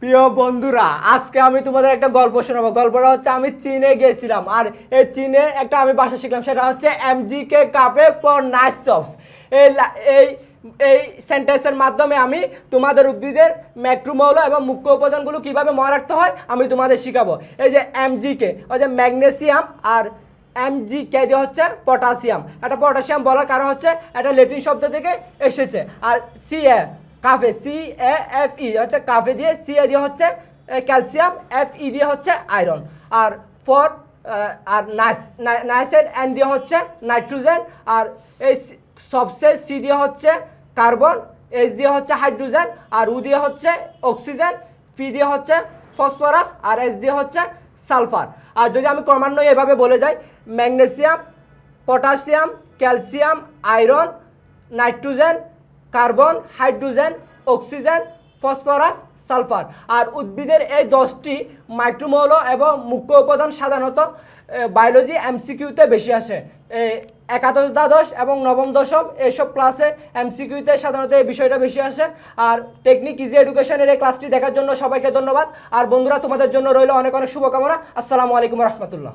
প্রিয় বন্ধুরা আজকে আমি তোমাদের একটা গল্প শোনাবো গল্পটা হচ্ছে আমি চীনে গেছিলাম আর এই চীনে একটা আমি বাসা শিখলাম সেটা হচ্ছে এমজি কে কাপে ফর নাইস সপস এই এই এই সেন্টেন্সের মাধ্যমে আমি তোমাদের উদ্ভিদের ম্যাক্রোমৌল এবং মুখ্য উপাদানগুলো কীভাবে মনে রাখতে হয় আমি তোমাদের শিখাবো এই যে এমজিকে ওই যে ম্যাগনেসিয়াম আর এমজি কে দিয়ে হচ্ছে পটাশিয়াম এটা পটাশিয়াম বলার কারণ হচ্ছে এটা লেটিন শব্দ থেকে এসেছে আর সি এ কাফে সি এ এফ ই হচ্ছে কাফে দিয়ে সি এ দিয়ে হচ্ছে ক্যালসিয়াম এফ ই e দিয়ে হচ্ছে আয়রন আর ফর আর নাইসেন এন দিয়ে হচ্ছে নাইট্রোজেন আর এই সবসে সি দিয়ে হচ্ছে কার্বন এইচ দিয়ে হচ্ছে হাইড্রোজেন আর উ দিয়ে হচ্ছে অক্সিজেন পি দিয়ে হচ্ছে ফসফরাস আর এস দিয়ে হচ্ছে সালফার আর যদি আমি ক্রমান্বয়ে এভাবে বলে যাই magnesium potassium calcium iron nitrogen carbon hydrogen oxygen phosphorus sulphur আর উদ্ভিদের এই দশটি মাইক্রোমৌল এবং মুখ্য উপাদান সাধারণত বায়োলজি এমসিকিউতে বেশি আসে একাদশ দ্বাদশ এবং নবম দশম এইসব ক্লাসে এমসিকিউতে সাধারণত এই বিষয়টা বেশি আসে আর টেকনিক ইজি এডুকেশনের এই ক্লাসটি দেখার জন্য সবাইকে ধন্যবাদ আর বন্ধুরা তোমাদের জন্য রইল অনেক অনেক শুভকামনা আসসালামু আলাইকুম রহমতুল্লাহ